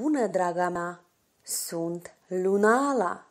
bună, draga mea! Sunt Lunala!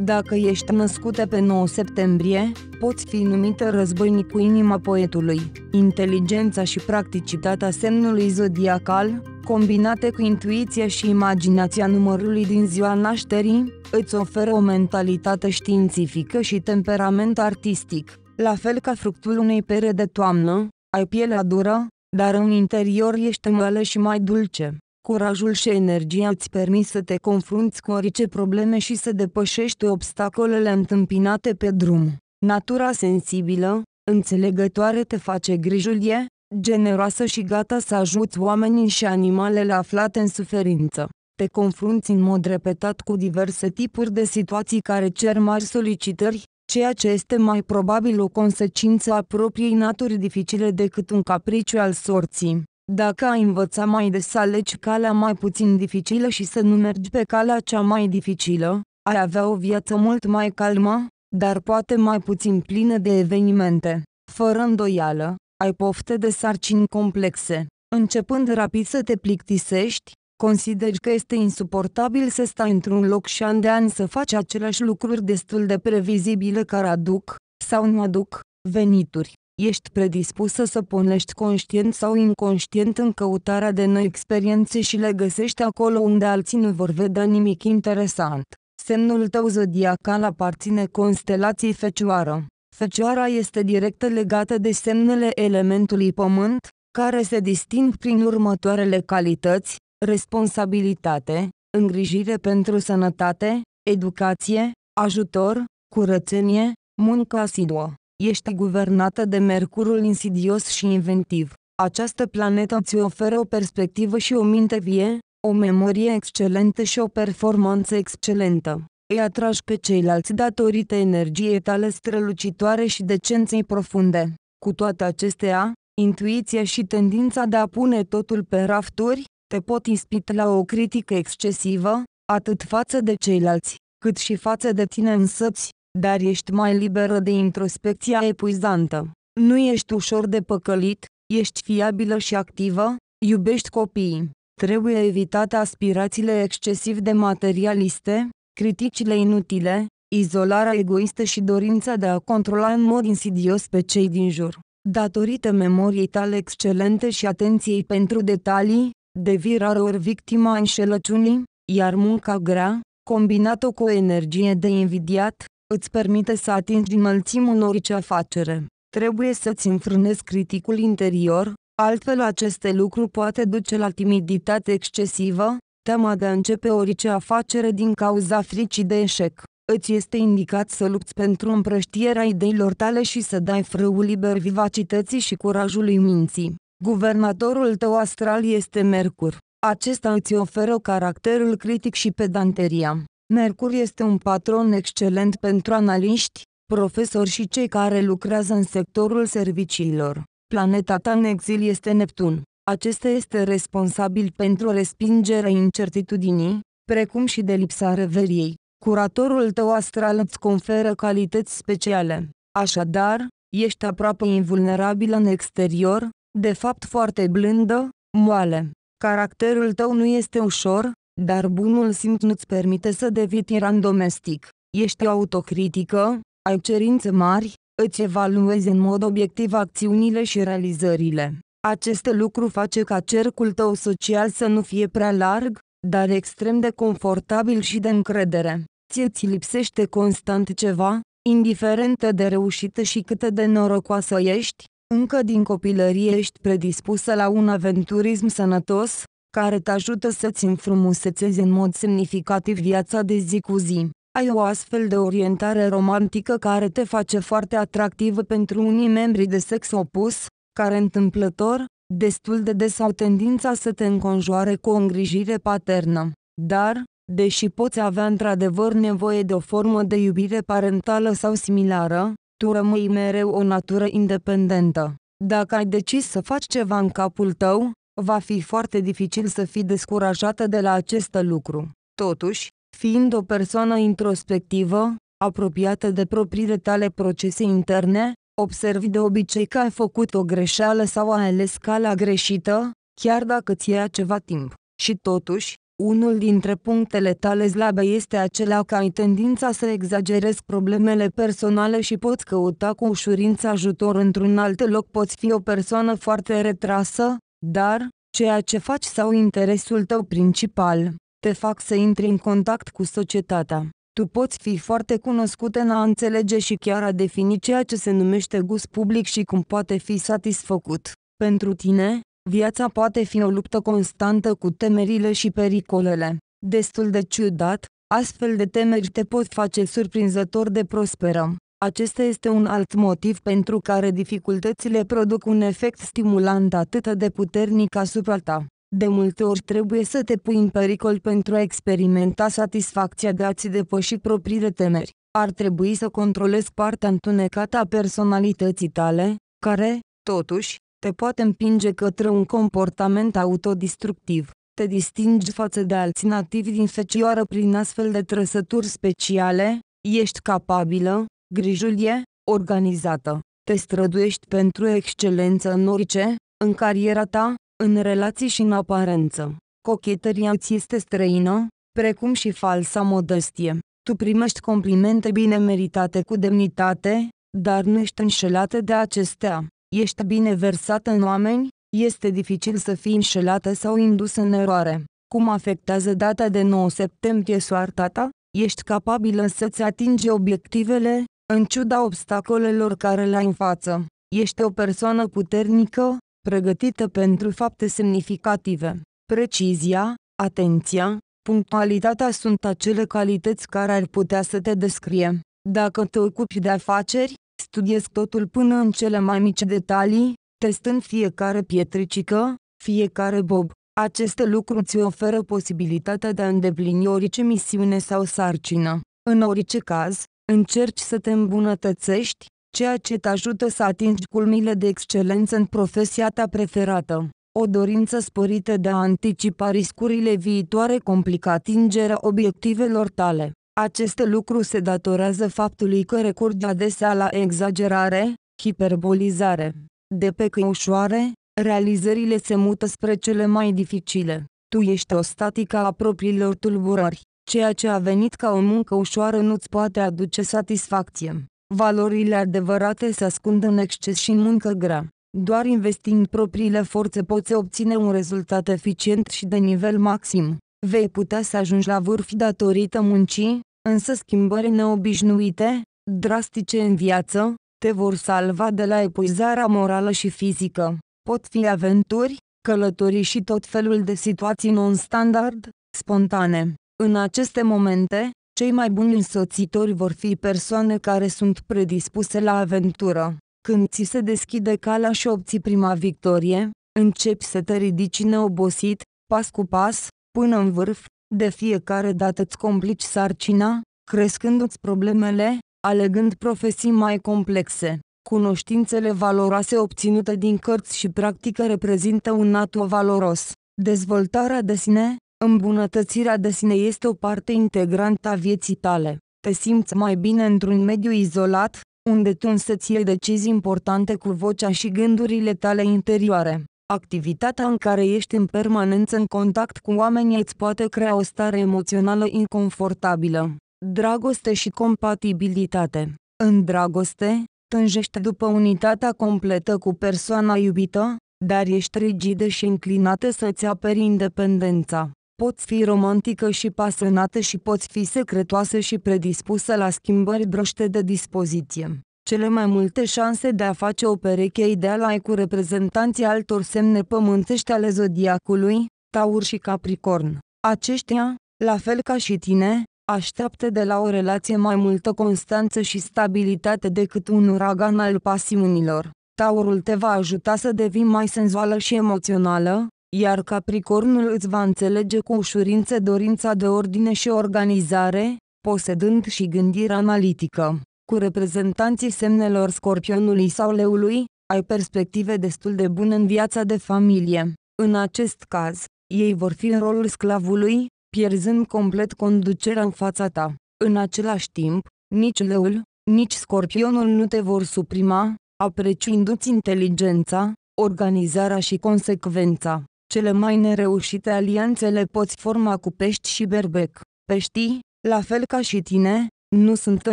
Dacă ești născută pe 9 septembrie, poți fi numită războinic cu inima poetului. Inteligența și practicitatea semnului zodiacal, combinate cu intuiția și imaginația numărului din ziua nașterii, îți oferă o mentalitate științifică și temperament artistic. La fel ca fructul unei pere de toamnă, ai pielea dură, dar în interior ești mălă și mai dulce. Curajul și energia îți permit să te confrunți cu orice probleme și să depășești obstacolele întâmpinate pe drum. Natura sensibilă, înțelegătoare te face grijulie, generoasă și gata să ajuți oamenii și animalele aflate în suferință. Te confrunți în mod repetat cu diverse tipuri de situații care cer mari solicitări, ceea ce este mai probabil o consecință a propriei naturi dificile decât un capriciu al sorții. Dacă ai învăța mai des să alegi calea mai puțin dificilă și să nu mergi pe calea cea mai dificilă, ai avea o viață mult mai calmă, dar poate mai puțin plină de evenimente. Fără îndoială, ai pofte de sarcini complexe. Începând rapid să te plictisești, Consideri că este insuportabil să stai într-un loc și an de an să faci aceleași lucruri destul de previzibile care aduc, sau nu aduc, venituri. Ești predispusă să punești conștient sau inconștient în căutarea de noi experiențe și le găsești acolo unde alții nu vor vedea nimic interesant. Semnul tău zodiacal aparține constelației Fecioară. Fecioara este direct legată de semnele elementului Pământ, care se disting prin următoarele calități, responsabilitate, îngrijire pentru sănătate, educație, ajutor, curățenie, muncă asiduă. Ești guvernată de Mercurul insidios și inventiv. Această planetă îți oferă o perspectivă și o minte vie, o memorie excelentă și o performanță excelentă. Îi atragi pe ceilalți datorită energiei tale strălucitoare și decenței profunde. Cu toate acestea, intuiția și tendința de a pune totul pe rafturi, te pot ispiti la o critică excesivă, atât față de ceilalți, cât și față de tine însăți, dar ești mai liberă de introspecția epuizantă. Nu ești ușor de păcălit, ești fiabilă și activă, iubești copiii. Trebuie evitate aspirațiile excesiv de materialiste, criticile inutile, izolarea egoistă și dorința de a controla în mod insidios pe cei din jur. Datorită memoriei tale excelente și atenției pentru detalii, devii rareori victima înșelăciunii, iar munca grea, combinată cu o energie de invidiat, îți permite să atingi înălțimul orice afacere. Trebuie să-ți înfrânezi criticul interior, altfel aceste lucruri poate duce la timiditate excesivă, teama de a începe orice afacere din cauza fricii de eșec. Îți este indicat să lupți pentru împrăștierea ideilor tale și să dai frâul liber vivacității și curajului minții. Guvernatorul tău astral este Mercur. Acesta îți oferă caracterul critic și pedanteria. Mercur este un patron excelent pentru analiști, profesori și cei care lucrează în sectorul serviciilor. Planeta ta în exil este Neptun. Acesta este responsabil pentru respingerea incertitudinii, precum și de lipsa reveriei. Curatorul tău astral îți conferă calități speciale. Așadar, ești aproape invulnerabil în exterior, de fapt foarte blândă, moale. Caracterul tău nu este ușor, dar bunul simț nu-ți permite să devii tiran domestic. Ești autocritică, ai cerințe mari, îți evaluezi în mod obiectiv acțiunile și realizările. Acest lucru face ca cercul tău social să nu fie prea larg, dar extrem de confortabil și de încredere. Ție ți lipsește constant ceva, indiferent de reușită și cât de norocoasă ești, încă din copilărie ești predispusă la un aventurism sănătos, care te ajută să-ți înfrumusețezi în mod semnificativ viața de zi cu zi. Ai o astfel de orientare romantică care te face foarte atractivă pentru unii membri de sex opus, care întâmplător, destul de des au tendința să te înconjoare cu o îngrijire paternă. Dar, deși poți avea într-adevăr nevoie de o formă de iubire parentală sau similară, tu rămâi mereu o natură independentă. Dacă ai decis să faci ceva în capul tău, va fi foarte dificil să fii descurajată de la acest lucru. Totuși, fiind o persoană introspectivă, apropiată de propriile tale procese interne, observi de obicei că ai făcut o greșeală sau ai ales calea greșită, chiar dacă ți ia ceva timp. Și totuși, unul dintre punctele tale slabe este acela că ai tendința să exagerezi problemele personale și poți căuta cu ușurință ajutor într-un alt loc. Poți fi o persoană foarte retrasă, dar, ceea ce faci sau interesul tău principal, te fac să intri în contact cu societatea. Tu poți fi foarte cunoscut în a înțelege și chiar a defini ceea ce se numește gust public și cum poate fi satisfăcut. Pentru tine, Viața poate fi o luptă constantă cu temerile și pericolele. Destul de ciudat, astfel de temeri te pot face surprinzător de prosperă. Acesta este un alt motiv pentru care dificultățile produc un efect stimulant atât de puternic asupra ta. De multe ori trebuie să te pui în pericol pentru a experimenta satisfacția de a-ți depăși propriile temeri. Ar trebui să controlezi partea întunecată a personalității tale, care, totuși, te poate împinge către un comportament autodistructiv. Te distingi față de alți nativi din fecioară prin astfel de trăsături speciale, ești capabilă, grijulie, organizată. Te străduiești pentru excelență în orice, în cariera ta, în relații și în aparență. Cochetăria ți este străină, precum și falsa modestie. Tu primești complimente bine meritate cu demnitate, dar nu ești înșelată de acestea ești bine versată în oameni, este dificil să fii înșelată sau indus în eroare. Cum afectează data de 9 septembrie soarta ta? Ești capabilă să-ți atingi obiectivele, în ciuda obstacolelor care le ai în față. Ești o persoană puternică, pregătită pentru fapte semnificative. Precizia, atenția, punctualitatea sunt acele calități care ar putea să te descrie. Dacă te ocupi de afaceri, Studiez totul până în cele mai mici detalii, testând fiecare pietricică, fiecare bob. Aceste lucruri ți oferă posibilitatea de a îndeplini orice misiune sau sarcină. În orice caz, încerci să te îmbunătățești, ceea ce te ajută să atingi culmile de excelență în profesia ta preferată. O dorință sporită de a anticipa riscurile viitoare complică atingerea obiectivelor tale. Acest lucru se datorează faptului că recurg adesea la exagerare, hiperbolizare. De pe că ușoare, realizările se mută spre cele mai dificile. Tu ești o statică a propriilor tulburări. Ceea ce a venit ca o muncă ușoară nu-ți poate aduce satisfacție. Valorile adevărate se ascund în exces și în muncă grea. Doar investind propriile forțe poți obține un rezultat eficient și de nivel maxim. Vei putea să ajungi la vârf datorită muncii, însă schimbări neobișnuite, drastice în viață, te vor salva de la epuizarea morală și fizică. Pot fi aventuri, călătorii și tot felul de situații non-standard, spontane. În aceste momente, cei mai buni însoțitori vor fi persoane care sunt predispuse la aventură. Când ți se deschide calea și obții prima victorie, începi să te ridici neobosit, pas cu pas, până în vârf, de fiecare dată îți complici sarcina, crescându-ți problemele, alegând profesii mai complexe. Cunoștințele valoroase obținute din cărți și practică reprezintă un atu valoros. Dezvoltarea de sine, îmbunătățirea de sine este o parte integrantă a vieții tale. Te simți mai bine într-un mediu izolat, unde tu însă ție decizii importante cu vocea și gândurile tale interioare. Activitatea în care ești în permanență în contact cu oamenii îți poate crea o stare emoțională inconfortabilă. Dragoste și compatibilitate În dragoste, tânjești după unitatea completă cu persoana iubită, dar ești rigidă și înclinată să-ți aperi independența. Poți fi romantică și pasionată și poți fi secretoasă și predispusă la schimbări broște de dispoziție. Cele mai multe șanse de a face o pereche ideală ai cu reprezentanții altor semne pământești ale zodiacului, Taur și Capricorn. Aceștia, la fel ca și tine, așteaptă de la o relație mai multă constanță și stabilitate decât un uragan al pasiunilor. Taurul te va ajuta să devii mai senzuală și emoțională, iar Capricornul îți va înțelege cu ușurință dorința de ordine și organizare, posedând și gândire analitică cu reprezentanții semnelor scorpionului sau leului, ai perspective destul de bune în viața de familie. În acest caz, ei vor fi în rolul sclavului, pierzând complet conducerea în fața ta. În același timp, nici leul, nici scorpionul nu te vor suprima, apreciindu-ți inteligența, organizarea și consecvența. Cele mai nereușite alianțe le poți forma cu pești și berbec. Peștii, la fel ca și tine, nu sunt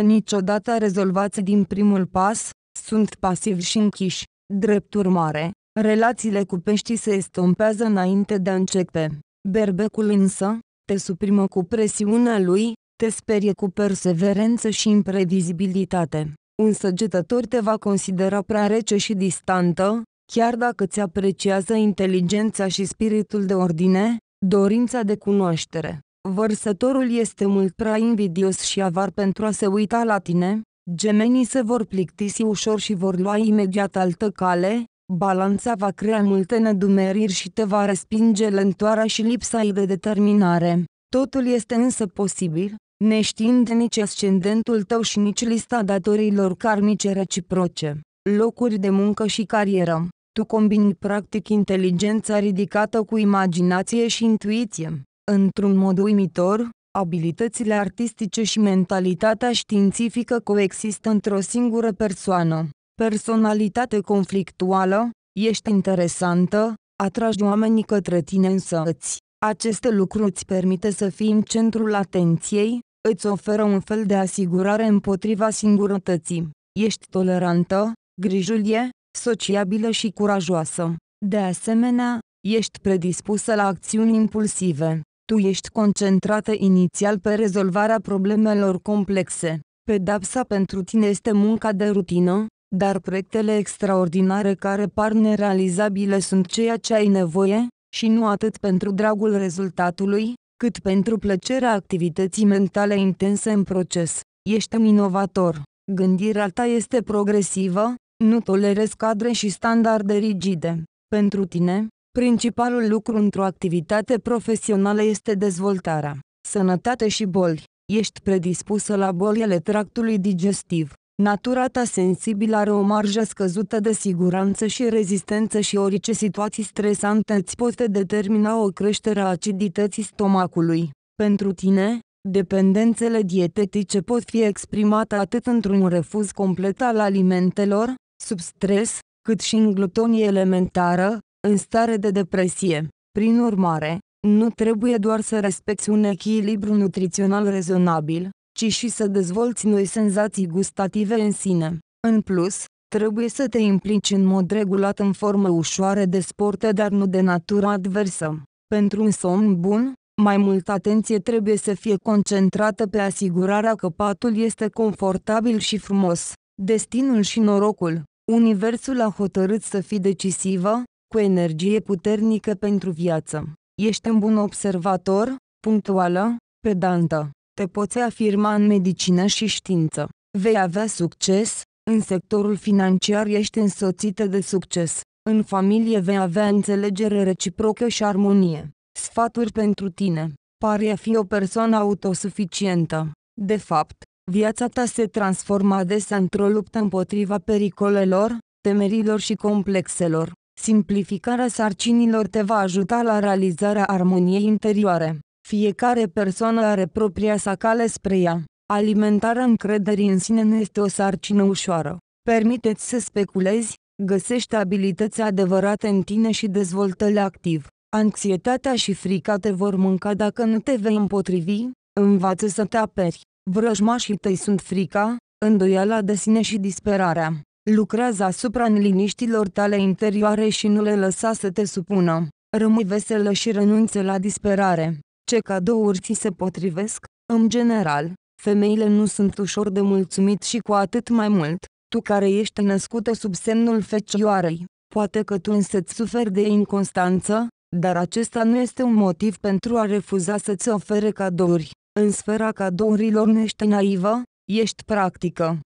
niciodată rezolvați din primul pas, sunt pasivi și închiși. Drept urmare, relațiile cu peștii se estompează înainte de a începe. Berbecul însă, te suprimă cu presiunea lui, te sperie cu perseverență și imprevizibilitate. Un săgetător te va considera prea rece și distantă, chiar dacă ți apreciază inteligența și spiritul de ordine, dorința de cunoaștere. Vărsătorul este mult prea invidios și avar pentru a se uita la tine, gemenii se vor plictisi ușor și vor lua imediat altă cale, balanța va crea multe nedumeriri și te va respinge lentoarea și lipsa de determinare. Totul este însă posibil, neștiind nici ascendentul tău și nici lista datorilor karmice reciproce, locuri de muncă și carieră. Tu combini practic inteligența ridicată cu imaginație și intuiție într-un mod uimitor, abilitățile artistice și mentalitatea științifică coexistă într-o singură persoană. Personalitate conflictuală, ești interesantă, atragi oamenii către tine îți. Aceste lucruri îți permite să fii în centrul atenției, îți oferă un fel de asigurare împotriva singurătății. Ești tolerantă, grijulie, sociabilă și curajoasă. De asemenea, ești predispusă la acțiuni impulsive tu ești concentrată inițial pe rezolvarea problemelor complexe. Pedapsa pentru tine este munca de rutină, dar proiectele extraordinare care par nerealizabile sunt ceea ce ai nevoie, și nu atât pentru dragul rezultatului, cât pentru plăcerea activității mentale intense în proces. Ești un inovator. Gândirea ta este progresivă, nu tolerezi cadre și standarde rigide. Pentru tine, Principalul lucru într-o activitate profesională este dezvoltarea, sănătate și boli. Ești predispusă la bolile tractului digestiv. Natura ta sensibilă are o marjă scăzută de siguranță și rezistență și orice situații stresante îți poate determina o creștere a acidității stomacului. Pentru tine, dependențele dietetice pot fi exprimate atât într-un refuz complet al alimentelor, sub stres, cât și în glutonie elementară, în stare de depresie. Prin urmare, nu trebuie doar să respecti un echilibru nutrițional rezonabil, ci și să dezvolți noi senzații gustative în sine. În plus, trebuie să te implici în mod regulat în formă ușoară de sport, dar nu de natură adversă. Pentru un somn bun, mai multă atenție trebuie să fie concentrată pe asigurarea că patul este confortabil și frumos. Destinul și norocul. Universul a hotărât să fii decisivă, cu energie puternică pentru viață. Ești un bun observator, punctuală, pedantă. Te poți afirma în medicină și știință. Vei avea succes, în sectorul financiar ești însoțită de succes. În familie vei avea înțelegere reciprocă și armonie. Sfaturi pentru tine. Pare a fi o persoană autosuficientă. De fapt, viața ta se transformă adesea într-o luptă împotriva pericolelor, temerilor și complexelor. Simplificarea sarcinilor te va ajuta la realizarea armoniei interioare. Fiecare persoană are propria sa cale spre ea. Alimentarea încrederii în sine nu este o sarcină ușoară. Permiteți să speculezi, găsește abilități adevărate în tine și dezvoltă-le activ. Anxietatea și frica te vor mânca dacă nu te vei împotrivi, învață să te aperi. Vrăjmașii tăi sunt frica, îndoiala de sine și disperarea lucrează asupra liniștilor tale interioare și nu le lăsa să te supună. Rămâi veselă și renunță la disperare. Ce cadouri ți se potrivesc? În general, femeile nu sunt ușor de mulțumit și cu atât mai mult, tu care ești născută sub semnul fecioarei. Poate că tu însă suferi de inconstanță, dar acesta nu este un motiv pentru a refuza să-ți ofere cadouri. În sfera cadourilor nu ești naivă, ești practică.